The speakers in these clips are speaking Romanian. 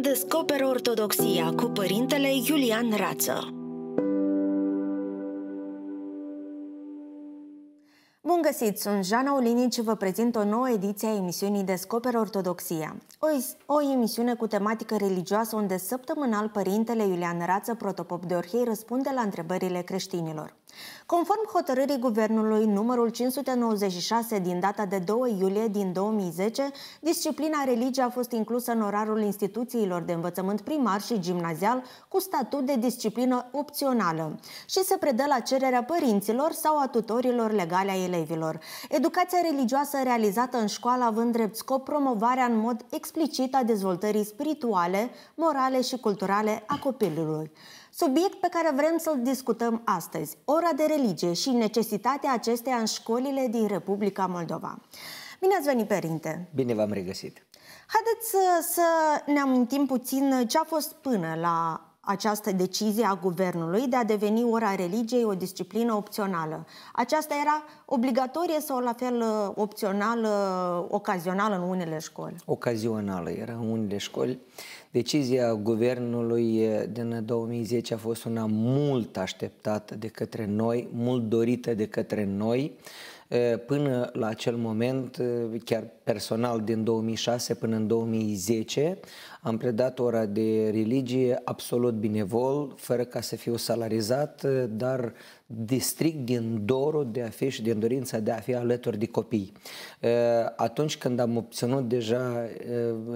Descoperă Ortodoxia cu părintele Iulian Rață. Bun găsit! Sunt Jana Olinici și vă prezint o nouă ediție a emisiunii Descoperă Ortodoxia. O, o emisiune cu tematică religioasă unde săptămânal Părintele Iulian Rață, protopop de Orhei, răspunde la întrebările creștinilor. Conform hotărârii Guvernului numărul 596 din data de 2 iulie din 2010, disciplina religie a fost inclusă în orarul instituțiilor de învățământ primar și gimnazial cu statut de disciplină opțională și se predă la cererea părinților sau a tutorilor legale a elevilor. Educația religioasă realizată în școală având drept scop promovarea în mod explicit a dezvoltării spirituale, morale și culturale a copilului. Subiect pe care vrem să-l discutăm astăzi, ora de religie și necesitatea acesteia în școlile din Republica Moldova. Bine ați venit, părinte! Bine v-am regăsit! Haideți să, să ne amintim puțin ce a fost până la această decizie a guvernului de a deveni ora religiei o disciplină opțională. Aceasta era obligatorie sau la fel uh, opțională, uh, ocazională în unele școli? Ocazională era în unele școli. Decizia guvernului uh, din 2010 a fost una mult așteptată de către noi, mult dorită de către noi. Până la acel moment, chiar personal din 2006 până în 2010 am predat ora de religie absolut binevol, fără ca să fiu salarizat, dar district din dorul de a fi și din dorința de a fi alături de copii. Atunci când am obținut deja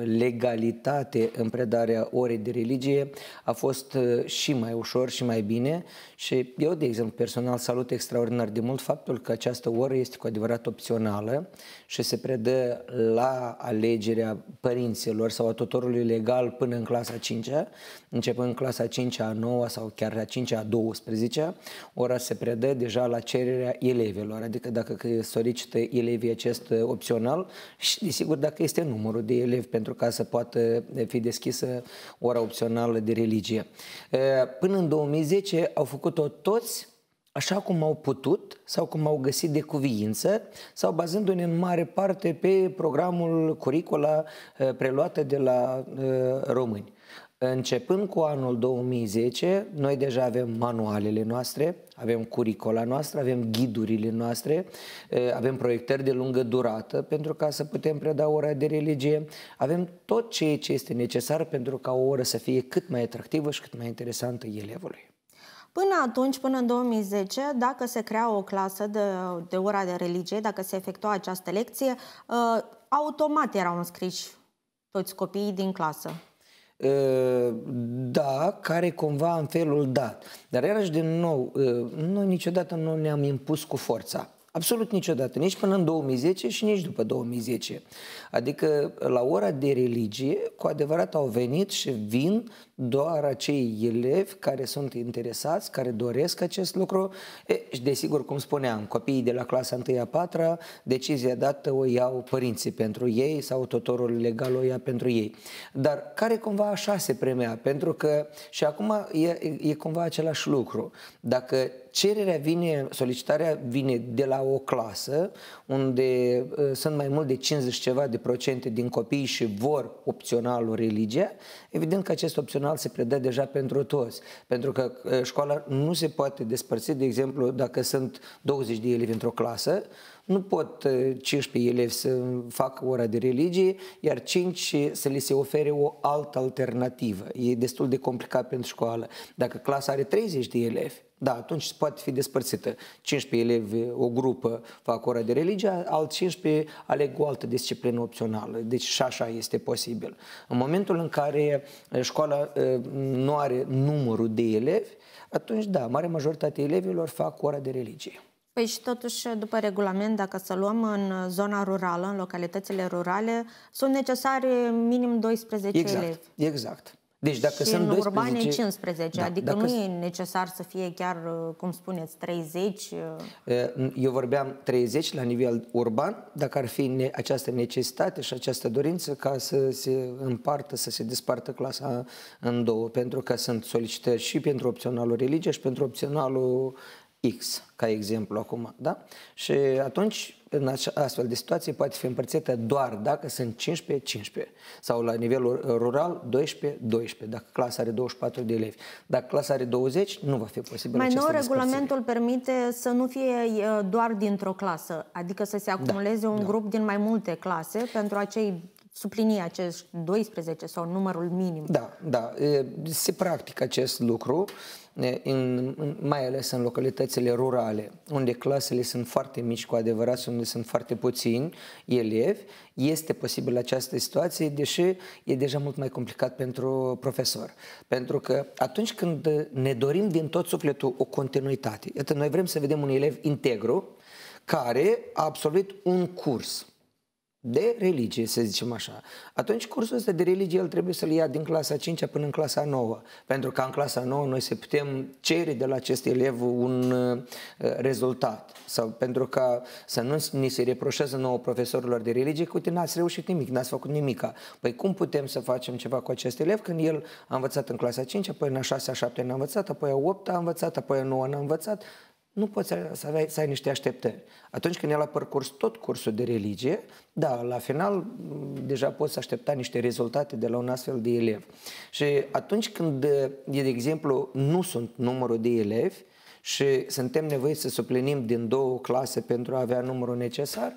legalitate în predarea orei de religie, a fost și mai ușor și mai bine și eu, de exemplu, personal salut extraordinar de mult faptul că această oră este cu adevărat opțională și se predă la alegerea părinților sau a tutorului legal până în clasa 5 începând în clasa 5 a 9 sau chiar la 5 a 12 ora se predă deja la cererea elevilor, adică dacă solicită elevii acest opțional și desigur dacă este numărul de elevi pentru ca să poată fi deschisă ora opțională de religie. Până în 2010 au făcut-o toți așa cum au putut sau cum au găsit de cuviință sau bazându-ne în mare parte pe programul curicula eh, preluată de la eh, români. Începând cu anul 2010, noi deja avem manualele noastre, avem curicula noastră, avem ghidurile noastre, eh, avem proiectări de lungă durată pentru ca să putem preda ora de religie, avem tot ceea ce este necesar pentru ca o oră să fie cât mai atractivă și cât mai interesantă elevului. Până atunci, până în 2010, dacă se crea o clasă de, de ora de religie, dacă se efectua această lecție, uh, automat erau înscriși toți copiii din clasă uh, da, care cumva în felul dat. Dar iarăși din nou, uh, noi niciodată nu ne-am impus cu forța. Absolut niciodată, nici până în 2010 și nici după 2010. Adică la ora de religie, cu adevărat au venit și vin doar acei elevi care sunt interesați, care doresc acest lucru. E, și desigur, cum spuneam, copiii de la clasa 1 a 4 decizia dată o iau părinții pentru ei sau tutorul legal o ia pentru ei. Dar care cumva așa se premia, pentru că și acum e, e cumva același lucru. Dacă Cererea vine, solicitarea vine de la o clasă unde ă, sunt mai mult de 50 ceva de procente din copii și vor opționalul religia. Evident că acest opțional se predă deja pentru toți, pentru că ă, școala nu se poate despărți, de exemplu, dacă sunt 20 de elevi într-o clasă, nu pot 15 uh, elevi să facă ora de religie, iar 5 să li se ofere o altă alternativă. E destul de complicat pentru școală. Dacă clasa are 30 de elevi, da, atunci poate fi despărțită. 15 elevi, o grupă fac ora de religie, alt 15 aleg o altă disciplină opțională. Deci și așa este posibil. În momentul în care uh, școala uh, nu are numărul de elevi, atunci da, mare majoritatea elevilor fac ora de religie. Păi și totuși, după regulament, dacă să luăm în zona rurală, în localitățile rurale, sunt necesare minim 12 exact, elevi. Exact. Deci dacă și sunt în 12, urbane 15, da, adică dacă... nu e necesar să fie chiar, cum spuneți, 30? Eh, eu vorbeam 30 la nivel urban, dacă ar fi ne această necesitate și această dorință ca să se împartă, să se despartă clasa în două, pentru că sunt solicitări și pentru opționalul religie și pentru opționalul X, ca exemplu acum, da? Și atunci, în astfel de situație, poate fi împărțită doar dacă sunt 15-15 sau la nivelul rural 12-12, dacă clasa are 24 de elevi. Dacă clasa are 20, nu va fi posibil Mai nou, regulamentul permite să nu fie doar dintr-o clasă, adică să se acumuleze da, un da. grup din mai multe clase pentru acei suplinii acești 12 sau numărul minim. Da, da, se practică acest lucru. Uh, în, mai ales în localitățile rurale, unde clasele sunt foarte mici cu adevărat, unde sunt foarte puțini elevi, este posibil această situație, deși e deja mult mai complicat pentru profesor. Pentru că atunci când ne dorim din tot sufletul o continuitate, iată, noi vrem să vedem un elev integru care a absolvit un curs, de religie, să zicem așa, atunci cursul ăsta de religie el trebuie să-l ia din clasa 5 până în clasa 9, pentru că în clasa 9 noi se putem cere de la acest elev un uh, rezultat sau pentru că să nu ni se reproșeze nouă profesorilor de religie că uite n-ați reușit nimic, n-ați făcut nimica. Păi cum putem să facem ceva cu acest elev când el a învățat în clasa 5, apoi în a 6, a 7 n-a învățat, apoi a 8 a învățat, apoi a 9 n-a învățat, nu poți să, aveai, să ai niște așteptări. Atunci când el a parcurs tot cursul de religie, da, la final mm, deja poți să aștepta niște rezultate de la un astfel de elev. Și atunci când, de exemplu, nu sunt numărul de elevi și suntem nevoiți să suplinim din două clase pentru a avea numărul necesar,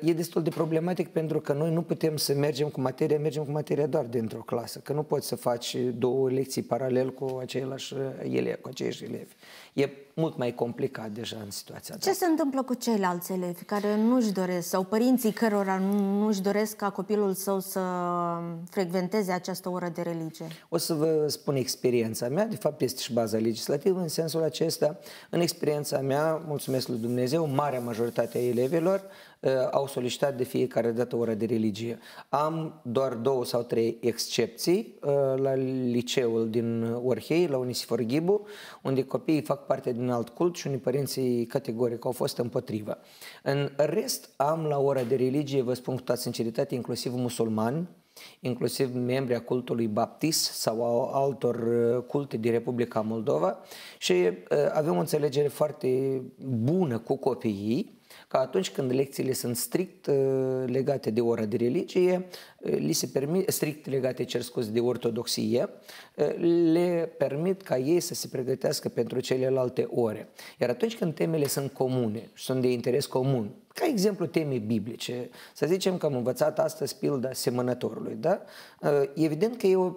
e destul de problematic pentru că noi nu putem să mergem cu materia, mergem cu materia doar dintr-o clasă, că nu poți să faci două lecții paralel cu aceiași uh, elevi, cu aceiași elevi. E mult mai complicat deja în situația Ce da. se întâmplă cu ceilalți elevi care nu-și doresc sau părinții cărora nu-și doresc ca copilul său să frecventeze această oră de religie? O să vă spun experiența mea, de fapt este și baza legislativă în sensul acesta. În experiența mea, mulțumesc lui Dumnezeu, marea majoritate a elevilor Uh, au solicitat de fiecare dată oră de religie. Am doar două sau trei excepții uh, la liceul din Orhei, la Unisifor Ghibu, unde copiii fac parte din alt cult și unii părinții categoric au fost împotriva. În rest, am la ora de religie, vă spun cu toată sinceritate, inclusiv musulmani, inclusiv membri a cultului baptist sau a altor uh, culte din Republica Moldova și avem o înțelegere foarte bună cu copiii că atunci când lecțiile sunt strict uh, legate de ora de religie, uh, li se permit, strict legate, cer scuze, de ortodoxie, uh, le permit ca ei să se pregătească pentru celelalte ore. Iar atunci când temele sunt comune, sunt de interes comun, ca exemplu teme biblice, să zicem că am învățat astăzi pilda semănătorului, da? Evident că e o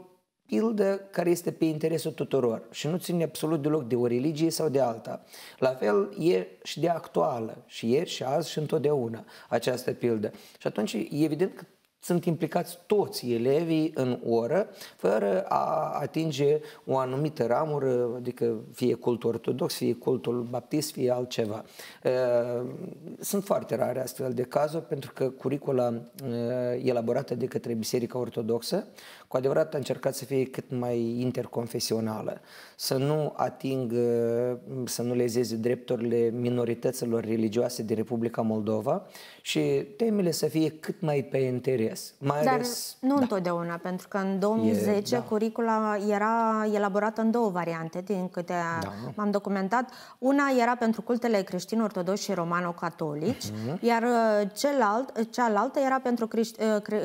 pildă care este pe interesul tuturor și nu ține absolut deloc de o religie sau de alta. La fel e și de actuală, și ieri, și azi, și întotdeauna această pildă. Și atunci, evident că sunt implicați toți elevii în oră, fără a atinge o anumită ramură, adică fie cultul ortodox, fie cultul baptist, fie altceva. Sunt foarte rare astfel de cazuri, pentru că curicula elaborată de către Biserica Ortodoxă, cu adevărat a încercat să fie cât mai interconfesională, să nu ating, să nu lezeze drepturile minorităților religioase din Republica Moldova și temele să fie cât mai pe interes ies. Mai Dar ales, nu da. întotdeauna, pentru că în 2010 e, da. curicula era elaborată în două variante, din câte da. m-am documentat. Una era pentru cultele creștini ortodoxi și romano-catolici, uh-huh. iar uh, celălalt, uh, cealaltă era pentru uh,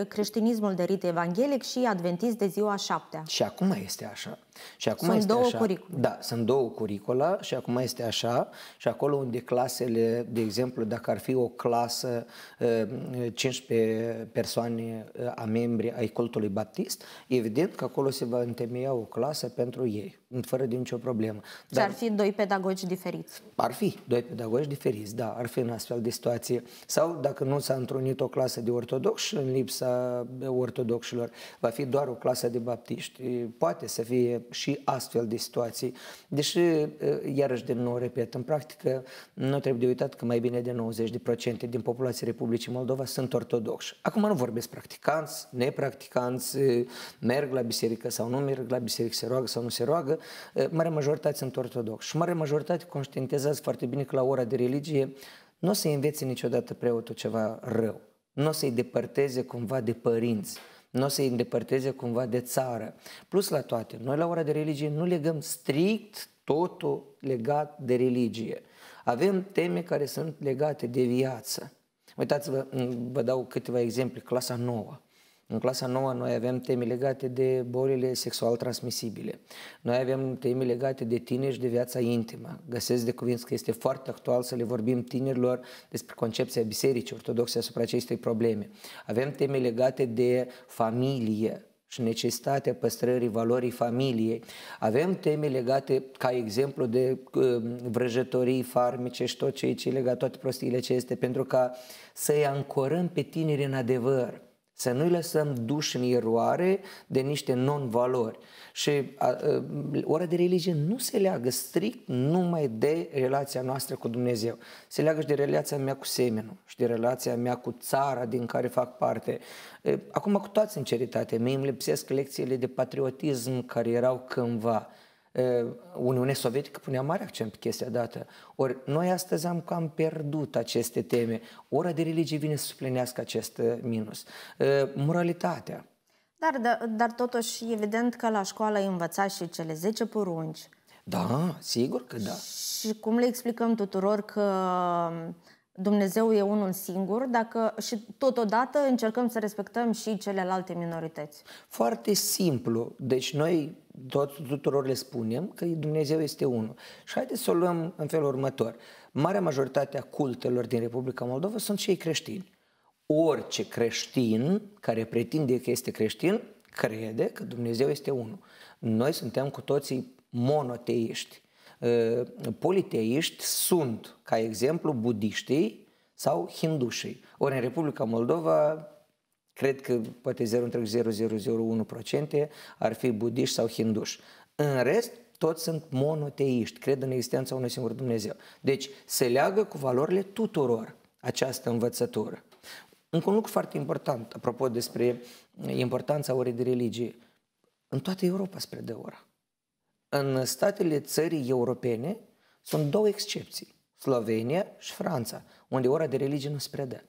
creștinismul de rit evanghelic și adventist de ziua șaptea. Și acum este așa. Și acum sunt este două așa, curicula. Da, sunt două curicula și acum este așa și acolo unde clasele, de exemplu, dacă ar fi o clasă 15 ă, persoane ă, a membri ai cultului baptist, evident că acolo se va întemeia o clasă pentru ei fără de nicio problemă. Dar ar fi doi pedagogi diferiți. Ar fi doi pedagogi diferiți, da, ar fi în astfel de situație. Sau dacă nu s-a întrunit o clasă de ortodoxi, în lipsa ortodoxilor, va fi doar o clasă de baptiști. Poate să fie și astfel de situații. Deși, eh, iarăși de nou repet, în practică nu trebuie de uitat că mai bine de 90% din populația Republicii Moldova sunt ortodoxi. Acum nu vorbesc practicanți, nepracticanți, eh, merg la biserică sau nu merg la biserică, se roagă sau nu se roagă, mare majoritate sunt ortodoxi și mare majoritate conștientizează foarte bine că la ora de religie nu o să învețe niciodată preotul ceva rău, nu o să-i depărteze cumva de părinți, nu o să-i îndepărteze cumva de țară. Plus la toate, noi la ora de religie nu legăm strict totul legat de religie. Avem teme care sunt legate de viață. Uitați-vă, vă dau câteva exemple, clasa nouă. În clasa nouă noi avem teme legate de bolile sexual transmisibile. Noi avem teme legate de tineri și de viața intimă. Găsesc de cuvinte că este foarte actual să le vorbim tinerilor despre concepția bisericii ortodoxe asupra acestei probleme. Avem teme legate de familie, și necesitatea păstrării valorii familiei. Avem teme legate, ca exemplu, de uh, vrăjătorii, farmice și tot ce e legat, toate prostiile acestea, pentru ca să-i ancorăm pe tineri în adevăr. Să nu-i lăsăm duși în eroare de niște non-valori. Și a, a, ora de religie nu se leagă strict numai de relația noastră cu Dumnezeu. Se leagă și de relația mea cu semenul și de relația mea cu țara din care fac parte. Acum, cu toată sinceritatea, mie îmi lipsesc lecțiile de patriotism care erau cândva. Uniunea Sovietică punea mare accent pe chestia dată. Ori noi astăzi am cam pierdut aceste teme. Ora de religie vine să suplinească acest minus. Moralitatea. Dar, dar, dar totuși, evident că la școală ai învățat și cele 10 porunci. Da, sigur că da. Și cum le explicăm tuturor că uh, Dumnezeu e unul singur dacă și totodată încercăm să respectăm și celelalte minorități. Foarte simplu. Deci noi tot, tuturor le spunem că Dumnezeu este unul. Și haideți să o luăm în felul următor. Marea majoritate a cultelor din Republica Moldova sunt cei creștini. Orice creștin care pretinde că este creștin crede că Dumnezeu este unul. Noi suntem cu toții monoteiști. Ă, politeiști sunt, ca exemplu, budiștii sau hindușii. Ori în Republica Moldova cred că poate 0,0001% ar fi budiști sau hinduși. În rest, toți sunt monoteiști, cred în existența unui singur Dumnezeu. Deci se leagă cu valorile tuturor această învățătură. Încă un lucru foarte important, apropo despre importanța orei de religie. În toată Europa spre de ora. În statele țării europene sunt două excepții, Slovenia și Franța, unde ora de religie nu se predă.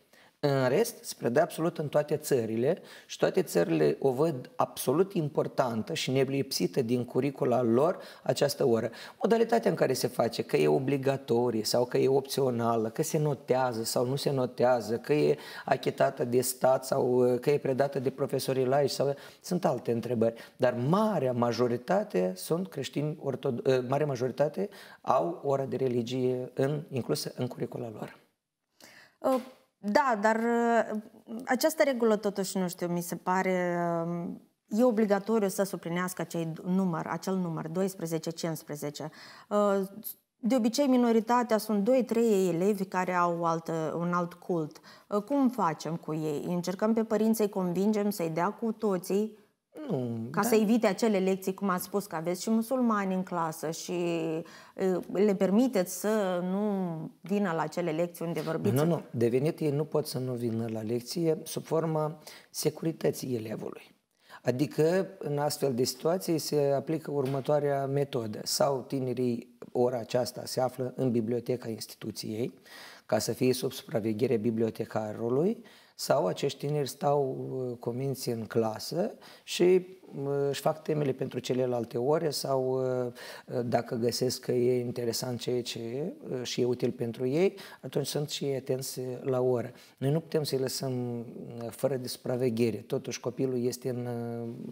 În rest, se predă absolut în toate țările și toate țările o văd absolut importantă și neblipsită din curicula lor această oră. Modalitatea în care se face, că e obligatorie sau că e opțională, că se notează sau nu se notează, că e achitată de stat sau uh, că e predată de profesorii laici, sau... sunt alte întrebări. Dar marea majoritate sunt creștini ortod... Uh, marea majoritate au ora de religie în, inclusă în curicula lor. Uh da, dar uh, această regulă totuși, nu știu, mi se pare uh, e obligatoriu să suplinească acel număr, acel număr 12-15. Uh, de obicei, minoritatea sunt 2-3 elevi care au altă, un alt cult. Cum facem cu ei? Încercăm pe părinți să-i convingem să-i dea cu toții nu, Ca da. să evite acele lecții, cum ați spus, că aveți și musulmani în clasă și le permiteți să nu vină la acele lecții unde vorbiți? Nu, nu. Devenit ei nu pot să nu vină la lecție sub forma securității elevului. Adică, în astfel de situații, se aplică următoarea metodă. Sau tinerii ora aceasta se află în biblioteca instituției, ca să fie sub supraveghere bibliotecarului, sau acești tineri stau uh, convinți în clasă și uh, își fac temele pentru celelalte ore sau uh, dacă găsesc că e interesant ceea ce e și e util pentru ei, atunci sunt și ei atenți la oră. Noi nu putem să-i lăsăm fără de supraveghere. Totuși copilul este în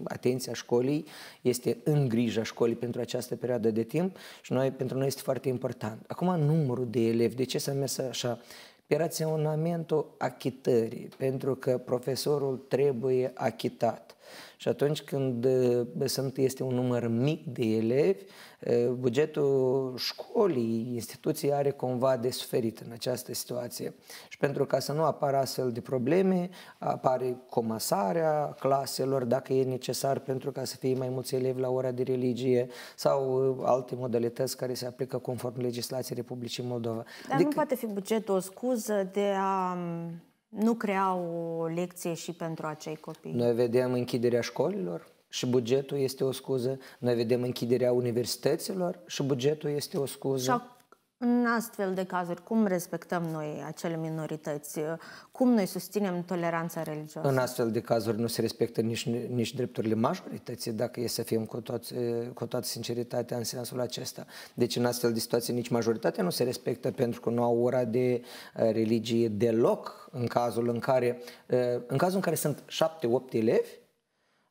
atenția școlii, este în grija școlii pentru această perioadă de timp și noi, pentru noi este foarte important. Acum numărul de elevi, de ce s-a mers așa? raționamentul achitării, pentru că profesorul trebuie achitat. Și atunci când eh, sunt, este un număr mic de elevi, eh, bugetul școlii, instituției are cumva de suferit în această situație. Și pentru ca să nu apară astfel de probleme, apare comasarea claselor, dacă e necesar pentru ca să fie mai mulți elevi la ora de religie sau eh, alte modalități care se aplică conform legislației Republicii Moldova. Dar adică... nu poate fi bugetul o scuză de a mm, nu creau o lecție și pentru acei copii. Noi vedem închiderea școlilor și bugetul este o scuză, noi vedem închiderea universităților și bugetul este o scuză. Și în astfel de cazuri, cum respectăm noi acele minorități? Cum noi susținem toleranța religioasă? În astfel de cazuri nu se respectă nici, nici drepturile majorității, dacă e să fim cu, toți, cu toată sinceritatea în sensul acesta. Deci în astfel de situații nici majoritatea nu se respectă pentru că nu au ora de eh, religie deloc în cazul în care, eh, în cazul în care sunt șapte, opt elevi,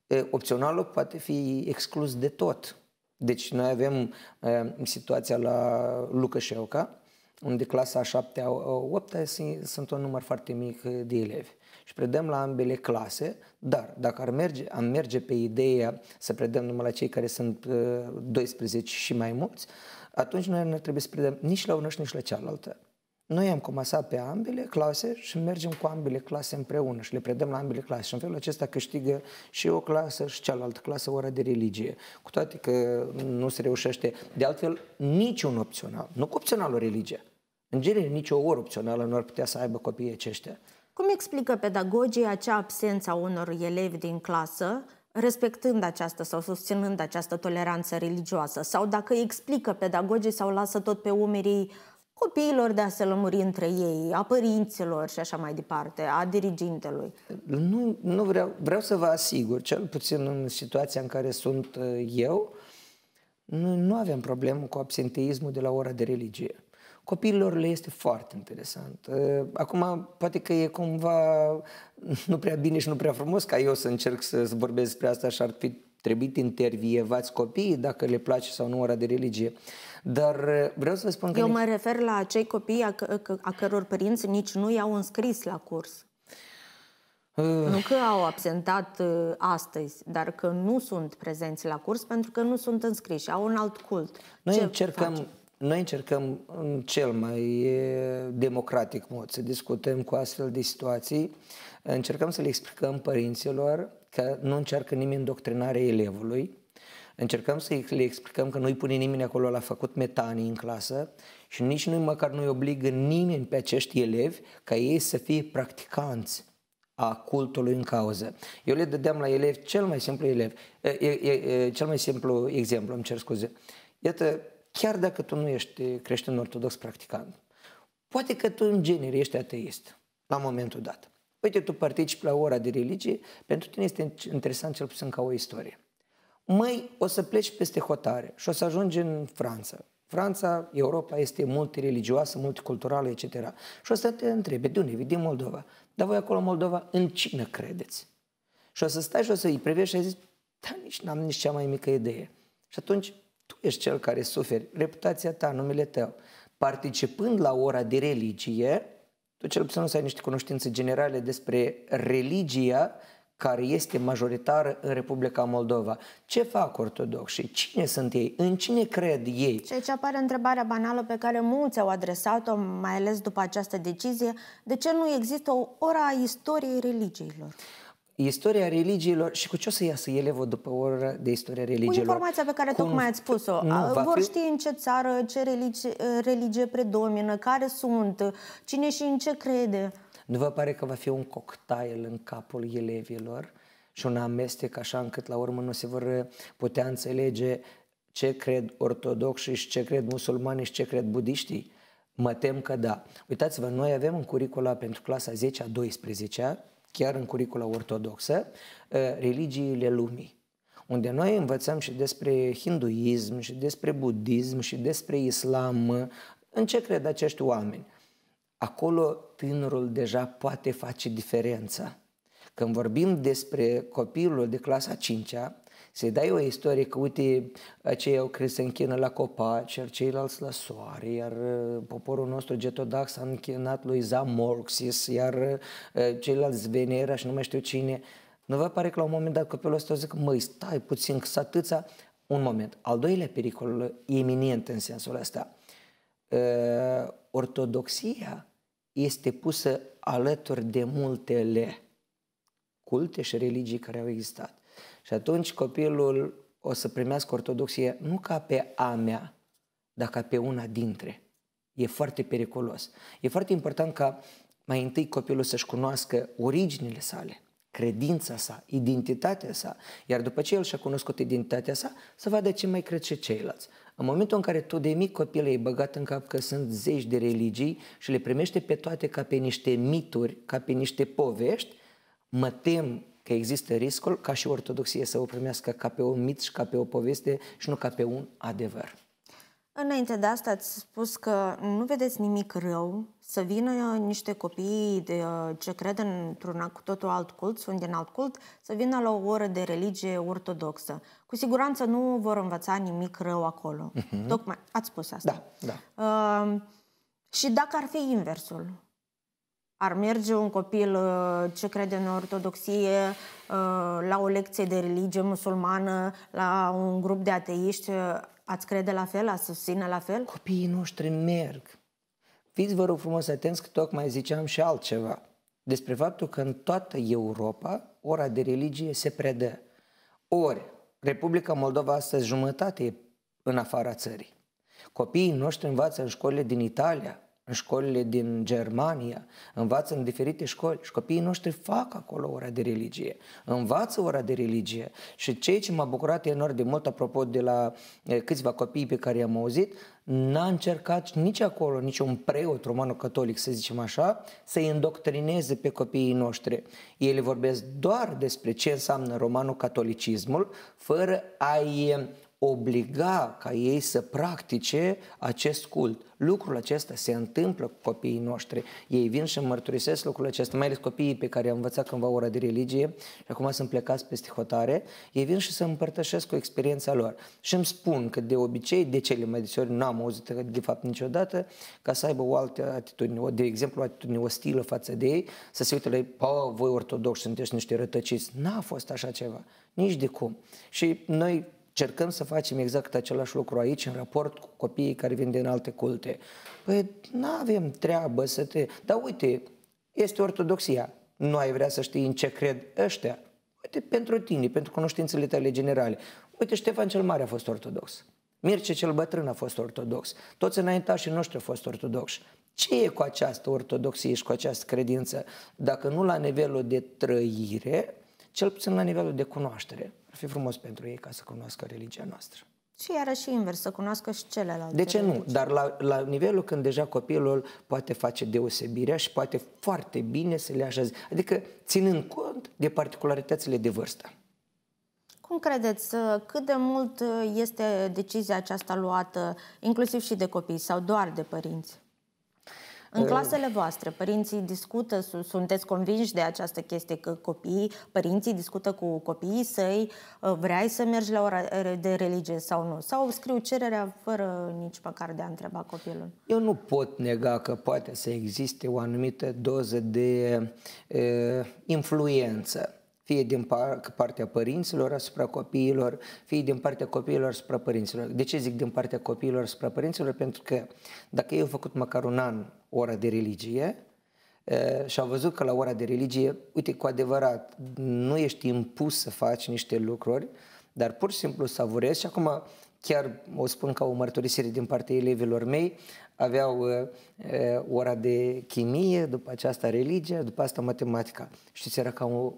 eh, opționalul poate fi exclus de tot deci noi avem uh, situația la Lucășeuca, unde clasa a 7-a, 8 uh, sunt un număr foarte mic uh, de elevi. Și predăm la ambele clase, dar dacă ar merge, am merge pe ideea să predăm numai la cei care sunt 12 și mai mulți, atunci noi nu ar trebui să predăm nici la una și nici la cealaltă. Noi am comasat pe ambele clase și mergem cu ambele clase împreună și le predăm la ambele clase și în felul acesta câștigă și o clasă și cealaltă clasă ora de religie, cu toate că nu se reușește. De altfel, niciun opțional, nu cu o religie, în genere nicio oră opțională nu ar putea să aibă copiii aceștia. Cum explică pedagogii acea absență a unor elevi din clasă respectând această sau susținând această toleranță religioasă? Sau dacă explică pedagogii sau lasă tot pe umerii uh, copiilor de a se lămuri între ei, a părinților și așa mai departe, a dirigintelui? Nu, nu vreau, vreau să vă asigur, cel puțin în situația în care sunt uh, eu, nu, nu avem problemă cu absenteismul de la ora de religie. Copiilor le este foarte interesant. Uh, acum, poate că e cumva nu prea bine și nu prea frumos ca eu să încerc să vorbesc despre asta și ar fi trebuit intervievați copiii dacă le place sau nu ora de religie. Dar uh, vreau să vă spun că... Eu mă mă refer la acei copii a, că, a căror părinți nici nu i-au înscris la curs. Uh... Nu că au absentat uh, astăzi, dar că nu sunt prezenți la curs pentru că nu sunt înscriși, au un alt cult. Noi Ce încercăm, Noi încercăm în cel mai democratic mod să discutăm cu astfel de situații, încercăm să le explicăm părinților că nu încearcă nimeni doctrinarea elevului, Încercăm să le explicăm că nu-i pune nimeni acolo la făcut metanii în clasă și nici nu măcar nu-i obligă nimeni pe acești elevi ca ei să fie practicanți a cultului în cauză. Eu le dădeam la elevi cel mai simplu elev, e, e, e, cel mai simplu exemplu, îmi cer scuze. Iată, chiar dacă tu nu ești creștin ortodox practicant, poate că tu în genere ești ateist la momentul dat. Uite, tu participi la ora de religie, pentru tine este interesant cel puțin ca o istorie măi, o să pleci peste hotare și o să ajungi în Franța. Franța, Europa este multireligioasă, multiculturală, etc. Și o să te întrebe, de unde vii? Din Moldova. Dar voi acolo, Moldova, în cine credeți? Și o să stai și o să îi privești și ai zis, da, nici n-am nici cea mai mică idee. Și atunci tu ești cel care suferi, reputația ta, numele tău. Participând la ora de religie, tu cel puțin să ai niște cunoștințe generale despre religia care este majoritară în Republica Moldova. Ce fac ortodoxii? Cine sunt ei? În cine cred ei? Și aici apare întrebarea banală pe care mulți au adresat-o, mai ales după această decizie. De ce nu există o ora a istoriei religiilor? istoria religiilor și cu ce o să iasă elevul după o oră de istoria religiilor? Cu informația pe care Cum... tocmai ați spus-o. Vor fi... ști în ce țară, ce religie, religie predomină, care sunt, cine și în ce crede. Nu vă pare că va fi un cocktail în capul elevilor și un amestec așa încât la urmă nu se vor uh, putea înțelege ce cred ortodoxi și ce cred musulmani și ce cred budiștii? Mă tem că da. Uitați-vă, noi avem în curicula pentru clasa 10-a, 12-a, chiar în curicula ortodoxă, uh, religiile lumii unde noi învățăm și despre hinduism, și despre budism, și despre islam, uh, în ce cred acești oameni acolo tânărul deja poate face diferența. Când vorbim despre copilul de clasa 5-a, se dai o istorie că, uite, aceia au crezut să închină la copaci, iar ceilalți la soare, iar uh, poporul nostru Getodax, s-a închinat lui Zamorxis, iar uh, ceilalți Venera și nu mai știu cine. Nu vă pare că la un moment dat copilul ăsta zic, măi, stai puțin, că atâția... Un moment. Al doilea pericol eminent în sensul ăsta. Uh, ortodoxia este pusă alături de multele culte și religii care au existat. Și atunci copilul o să primească ortodoxie nu ca pe a mea, dar ca pe una dintre. E foarte periculos. E foarte important ca mai întâi copilul să-și cunoască originile sale, credința sa, identitatea sa, iar după ce el și-a cunoscut identitatea sa, să vadă ce mai cred și ceilalți. În momentul în care tu de mic copil ai băgat în cap că sunt zeci de religii și le primește pe toate ca pe niște mituri, ca pe niște povești, mă tem că există riscul ca și ortodoxie să o primească ca pe un mit și ca pe o poveste și nu ca pe un adevăr. Înainte de asta ați spus că nu vedeți nimic rău să vină niște copii de, uh, ce cred într-un cu totul alt cult, sunt din alt cult, să vină la o oră de religie ortodoxă. Cu siguranță nu vor învăța nimic rău acolo. Uh-huh. Tocmai ați spus asta. Da, da. Uh, și dacă ar fi inversul, ar merge un copil uh, ce crede în ortodoxie uh, la o lecție de religie musulmană, la un grup de ateiști, Ați crede la fel? Ați susține la fel? Copiii noștri merg. Fiți, vă rog frumos, atenți că tocmai ziceam și altceva. Despre faptul că în toată Europa ora de religie se predă. Ori, Republica Moldova astăzi jumătate e în afara țării. Copiii noștri învață în școlile din Italia, în școlile din Germania, învață în diferite școli și copiii noștri fac acolo ora de religie, învață ora de religie și ceea ce m-a bucurat enorm de mult, apropo de la câțiva copii pe care i-am auzit, n-a încercat nici acolo, nici un preot romano-catolic, să zicem așa, să-i indoctrineze pe copiii noștri. Ele vorbesc doar despre ce înseamnă romano-catolicismul, fără a-i obliga ca ei să practice acest cult. Lucrul acesta se întâmplă cu copiii noștri. Ei vin și mărturisesc lucrul acesta, mai ales copiii pe care am învățat cândva ora de religie și acum sunt plecați peste hotare. Ei vin și să împărtășesc cu experiența lor. Și îmi spun că de obicei, de cele mai des ori, n-am auzit de fapt niciodată, ca să aibă o altă atitudine, de exemplu, o atitudine ostilă față de ei, să se uite la ei, voi ortodoxi sunteți niște rătăciți. N-a fost așa ceva, nici de cum. Și noi Cercăm să facem exact același lucru aici în raport cu copiii care vin din alte culte. Păi nu avem treabă să te... Dar uite, este ortodoxia. Nu ai vrea să știi în ce cred ăștia. Uite, pentru tine, pentru cunoștințele tale generale. Uite, Ștefan cel Mare a fost ortodox. Mircea cel Bătrân a fost ortodox. Toți înaintașii noștri au fost ortodoxi. Ce e cu această ortodoxie și cu această credință? Dacă nu la nivelul de trăire, cel puțin la nivelul de cunoaștere. Ar fi frumos pentru ei ca să cunoască religia noastră. Și iarăși invers, să cunoască și celelalte. De ce religii. nu? Dar la, la nivelul când deja copilul poate face deosebirea și poate foarte bine să le așeze. Adică ținând cont de particularitățile de vârstă. Cum credeți, uh, cât de mult uh, este decizia aceasta luată, inclusiv și de copii sau doar de părinți? În eh. clasele voastre, părinții discută, sunteți convinși de această chestie că copiii, părinții discută cu copiii săi, eh, vrei să mergi la ora eh, de religie sau nu? Sau scriu cererea fără nici măcar de a întreba copilul? Eu nu pot nega că poate să existe o anumită doză de e, influență fie din partea părinților asupra copiilor, fie din partea copiilor asupra părinților. De ce zic din partea copiilor asupra părinților? Pentru că dacă eu au făcut măcar un an ora de religie, și au văzut că la ora de religie, uite, cu adevărat, nu ești impus să faci niște lucruri, dar pur și simplu savurezi și acum chiar o spun ca o mărturisire din partea elevilor mei, aveau uh, ora de chimie, după aceasta religia, după asta matematica. Știți, era ca o,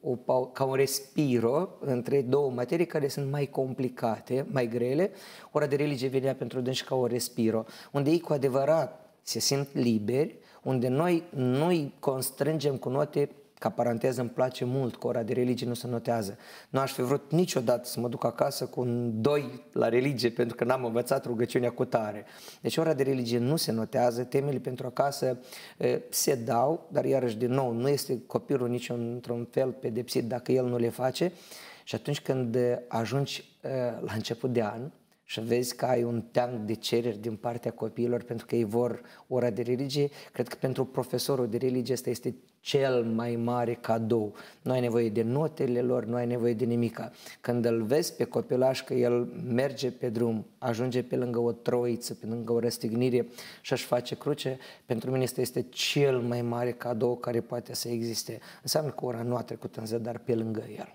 o, o, ca un respiro între două materii care sunt mai complicate, mai grele. Ora de religie venea pentru dânsi ca o respiro, unde ei cu adevărat se simt liberi, unde noi nu constrângem cu note ca paranteză, îmi place mult că ora de religie nu se notează. Nu aș fi vrut niciodată să mă duc acasă cu un 2 la religie pentru că n-am învățat rugăciunea cu tare. Deci ora de religie nu se notează, temele pentru acasă se dau, dar iarăși din nou nu este copilul nici într-un fel pedepsit dacă el nu le face. Și atunci când ajungi la început de an, și vezi că ai un teanc de cereri din partea copiilor pentru că ei vor ora de religie, cred că pentru profesorul de religie asta este cel mai mare cadou. Nu ai nevoie de notele lor, nu ai nevoie de nimica. Când îl vezi pe copilaș că el merge pe drum, ajunge pe lângă o troiță, pe lângă o răstignire și își face cruce, pentru mine este, este cel mai mare cadou care poate să existe. Înseamnă că ora nu a trecut în zadar pe lângă el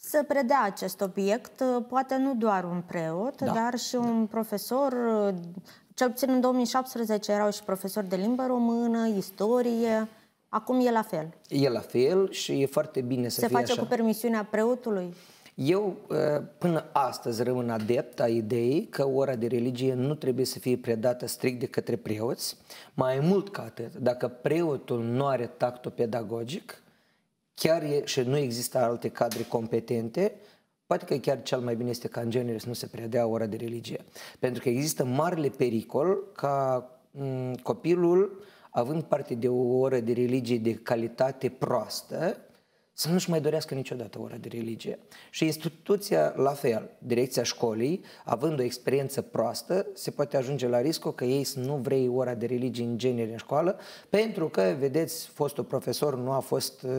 să predea acest obiect, poate nu doar un preot, da. dar și da. un profesor, cel puțin în 2017 erau și profesori de limbă română, istorie, acum e la fel. E la fel și e foarte bine să Se fie face așa. cu permisiunea preotului? Eu ă, până astăzi rămân adept a ideii că ora de religie nu trebuie să fie predată strict de către preoți. Mai mult ca atât, dacă preotul nu are tactul pedagogic, chiar e, și nu există alte cadre competente, poate că chiar cel mai bine este ca în genere să nu se predea ora de religie. Pentru că există marele pericol ca mm, copilul, având parte de o oră de religie de calitate proastă, să nu-și mai dorească niciodată ora de religie. Și instituția, la fel, direcția școlii, având o experiență proastă, se poate ajunge la riscul că ei nu vrei ora de religie în genere în școală, pentru că, vedeți, fostul profesor nu a, fost, uh,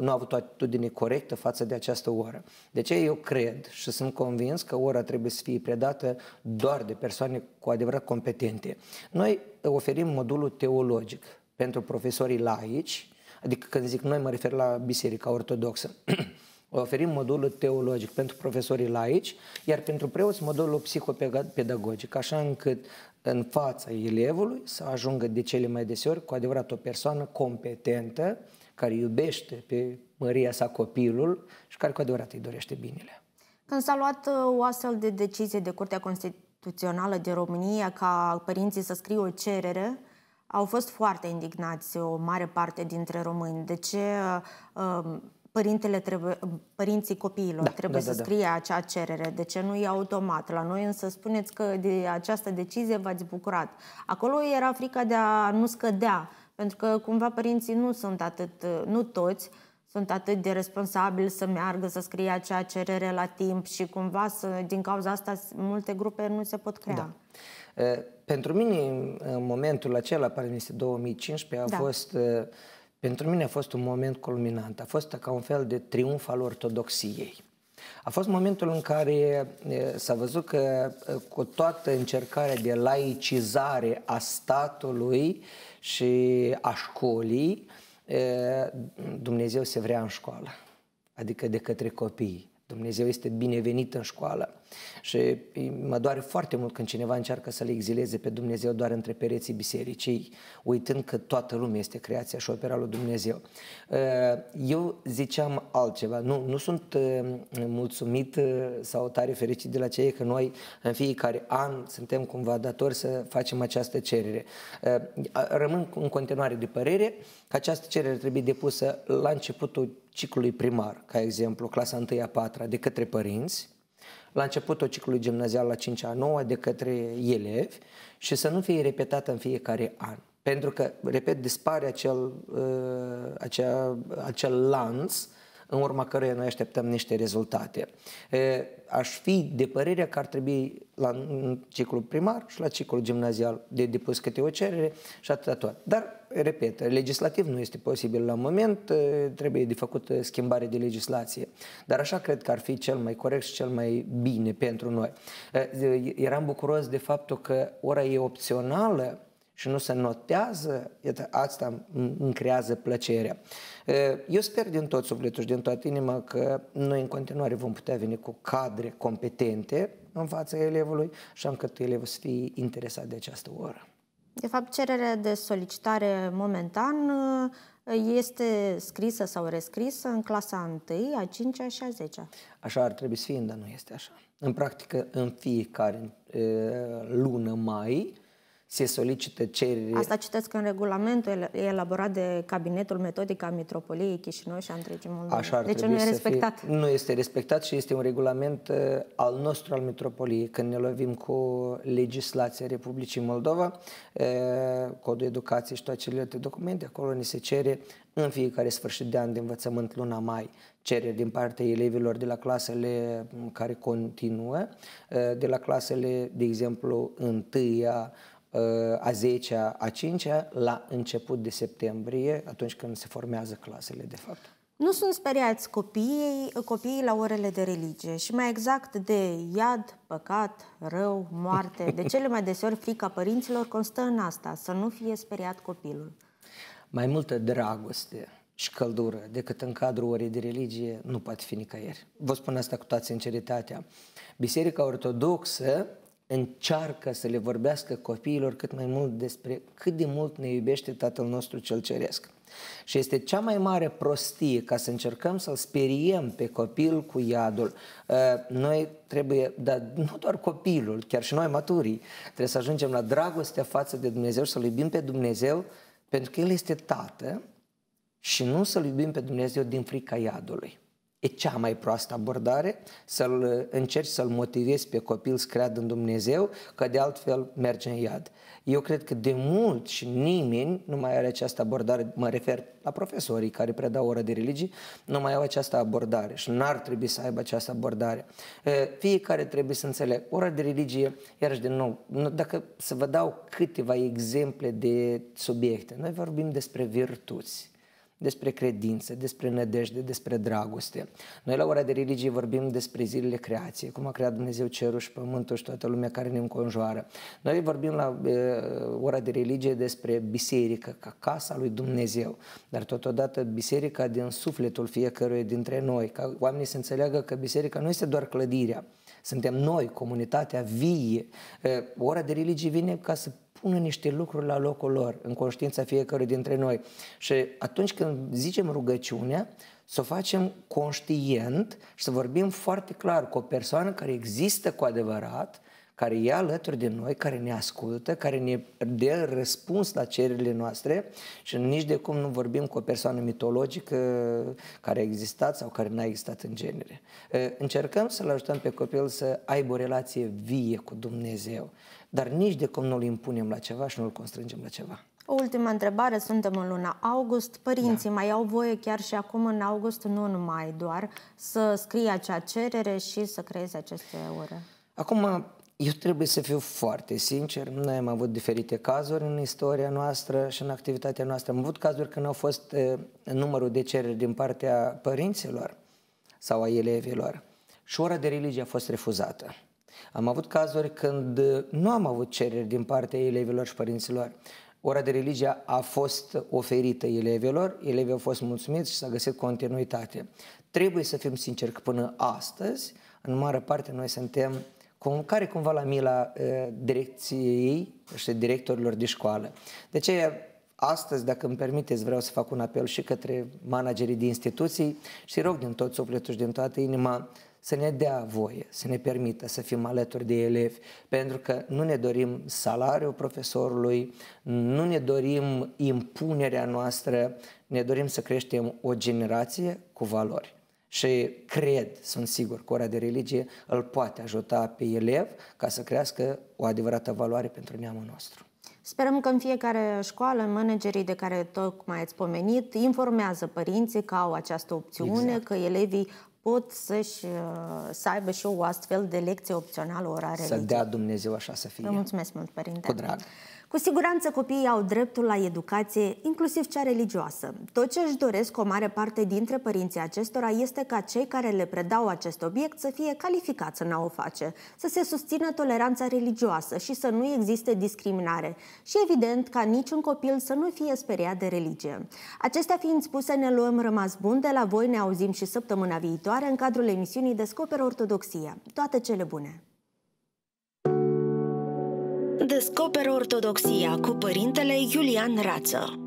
nu a avut o atitudine corectă față de această oră. De ce eu cred și sunt convins că ora trebuie să fie predată doar de persoane cu adevărat competente. Noi oferim modulul teologic pentru profesorii laici, Adică când zic noi, mă refer la Biserica Ortodoxă. Oferim modulul teologic pentru profesorii laici, iar pentru preoți modulul psihopedagogic, așa încât în fața elevului să ajungă de cele mai deseori cu adevărat o persoană competentă, care iubește pe măria sa copilul și care cu adevărat îi dorește binele. Când s-a luat uh, o astfel de decizie de Curtea Constituțională din România ca părinții să scrie o cerere au fost foarte indignați o mare parte dintre români. De ce um, părintele trebuie, părinții copiilor da, trebuie da, da să da, scrie da. acea cerere, de ce nu e automat. La noi însă spuneți că de această decizie v-ați bucurat. Acolo era frica de a nu scădea, pentru că cumva părinții nu sunt atât, nu toți, sunt atât de responsabili să meargă, să scrie acea cerere la timp și cumva să, din cauza asta multe grupe nu se pot crea. Da pentru mine, în momentul acela, parcă este 2015, a da. fost, uh, pentru mine a fost un moment culminant. A fost ca un fel de triumf al ortodoxiei. A fost momentul în care uh, s-a văzut că uh, cu toată încercarea de laicizare a statului și a școlii, Dumnezeu se vrea în școală, adică de către copii. Dumnezeu este binevenit în școală. Și mă doare foarte mult când cineva încearcă să le exileze pe Dumnezeu doar între pereții bisericii, uitând că toată lumea este creația și opera lui Dumnezeu. Ă, eu ziceam altceva, nu, nu sunt ă, mulțumit ă, sau tare fericit de la ce e că noi în fiecare an suntem cumva datori să facem această cerere. Rămân în continuare de părere că această cerere trebuie depusă la începutul ciclului primar, ca exemplu, clasa 1-a, 4 de către părinți, la începutul ciclului gimnazial la 5 a 9 de către elevi și să nu fie repetată în fiecare an. Pentru că, repet, dispare acel, uh, acea, acel lanț în urma căreia noi așteptăm niște rezultate. Aș fi de părere că ar trebui la ciclul primar și la ciclul gimnazial de depus câte o cerere și atâta tot. Dar, repet, legislativ nu este posibil la moment, trebuie de făcut schimbare de legislație. Dar așa cred că ar fi cel mai corect și cel mai bine pentru noi. Eram bucuros de faptul că ora e opțională și nu se notează, iată, asta îmi creează plăcerea. Eu sper din tot sufletul și din toată inima că noi în continuare vom putea veni cu cadre competente în fața elevului și am cât elevul să fie interesat de această oră. De fapt, cererea de solicitare momentan uh, este scrisă sau rescrisă în clasa 1, a 5 -a și a 10 -a. Așa ar trebui să fie, dar nu este așa. În practică, în fiecare uh, lună mai, se solicită cereri. Asta citesc în regulamentul elaborat de Cabinetul Metodic al Mitropoliei Chișinău și Andrei Gimoldu. Așa ar deci nu e respectat. Fie, nu este respectat și este un regulament uh, al nostru, al Mitropoliei. Când ne lovim cu legislația Republicii Moldova, uh, Codul Educației și toate celelalte documente, acolo ne se cere în fiecare sfârșit de an de învățământ luna mai cereri din partea elevilor de la clasele care continuă, uh, de la clasele, de exemplu, întâia, Uh, a 10-a, a 5-a la început de septembrie, atunci când se formează clasele, de fapt. Nu sunt speriați copiii, copiii la orele de religie și mai exact de iad, păcat, rău, moarte. De cele mai deseori frica părinților constă în asta, să nu fie speriat copilul. Mai multă dragoste și căldură decât în cadrul orei de religie nu poate fi nicăieri. Vă spun asta cu toată sinceritatea. Biserica Ortodoxă încearcă să le vorbească copiilor cât mai mult despre cât de mult ne iubește Tatăl nostru cel Ceresc. Și este cea mai mare prostie ca să încercăm să-l speriem pe copil cu iadul. Uh, noi trebuie, dar nu doar copilul, chiar și noi maturii, trebuie să ajungem la dragostea față de Dumnezeu și să-L iubim pe Dumnezeu pentru că El este Tată și nu să-L iubim pe Dumnezeu din frica iadului. E cea mai proastă abordare să-l uh, încerci să-l motivezi pe copil să creadă în Dumnezeu, că de altfel merge în iad. Eu cred că de mult și nimeni nu mai are această abordare, mă refer la profesorii care predau ora de religii, nu mai au această abordare și n-ar trebui să aibă această abordare. Uh, fiecare trebuie să înțeleg. Ora de religie, iarăși din nou, dacă să vă dau câteva exemple de subiecte, noi vorbim despre virtuți despre credință, despre nădejde, despre dragoste. Noi la ora de religie vorbim despre zilele creației, cum a creat Dumnezeu cerul și pământul și toată lumea care ne înconjoară. Noi vorbim la e, ora de religie despre biserică, ca casa lui Dumnezeu, dar totodată biserica din sufletul fiecăruia dintre noi, ca oamenii să înțeleagă că biserica nu este doar clădirea, suntem noi, comunitatea vie. E, ora de religie vine ca să pună niște lucruri la locul lor, în conștiința fiecărui dintre noi. Și atunci când zicem rugăciunea, să o facem conștient și să vorbim foarte clar cu o persoană care există cu adevărat, care e alături de noi, care ne ascultă, care ne dă răspuns la cererile noastre și nici de cum nu vorbim cu o persoană mitologică care a existat sau care n-a existat în genere. Încercăm să-l ajutăm pe copil să aibă o relație vie cu Dumnezeu dar nici de cum nu-l impunem la ceva și nu-l constrângem la ceva. O ultimă întrebare, suntem în luna august. Părinții da. mai au voie chiar și acum în august, nu numai doar, să scrie acea cerere și să creeze aceste ore? Acum, eu trebuie să fiu foarte sincer, noi am avut diferite cazuri în istoria noastră și în activitatea noastră. Am avut cazuri când au fost numărul de cereri din partea părinților sau a elevilor și ora de religie a fost refuzată. Am avut cazuri când uh, nu am avut cereri din partea elevilor și părinților. Ora de religie a fost oferită elevilor, elevii au fost mulțumiți și s-a găsit continuitate. Trebuie să fim sinceri că până astăzi, în mare parte, noi suntem cum, care cumva la mila uh, direcției și directorilor de școală. De ce astăzi, dacă îmi permiteți, vreau să fac un apel și către managerii de instituții și rog din tot sufletul și din toată inima să ne dea voie, să ne permită să fim alături de elevi, pentru că nu ne dorim salariul profesorului, nu ne dorim impunerea noastră, ne dorim să creștem o generație cu valori. Și cred, sunt sigur, că ora de religie îl poate ajuta pe elev ca să crească o adevărată valoare pentru neamul nostru. Sperăm că în fiecare școală, managerii de care tocmai ați pomenit, informează părinții că au această opțiune, exact. că elevii pot să-și, uh, să aibă și o astfel de lecție opțională orare. Să dea Dumnezeu așa să fie. Vă mulțumesc mult, Părinte. Cu drag. Cu siguranță copiii au dreptul la educație, inclusiv cea religioasă. Tot ce își doresc o mare parte dintre părinții acestora este ca cei care le predau acest obiect să fie calificați în a o face, să se susțină toleranța religioasă și să nu existe discriminare și, evident, ca niciun copil să nu fie speriat de religie. Acestea fiind spuse, ne luăm rămas bun de la voi, ne auzim și săptămâna viitoare în cadrul emisiunii Descoperă Ortodoxia. Toate cele bune! Descoperă Ortodoxia cu părintele Iulian Rață.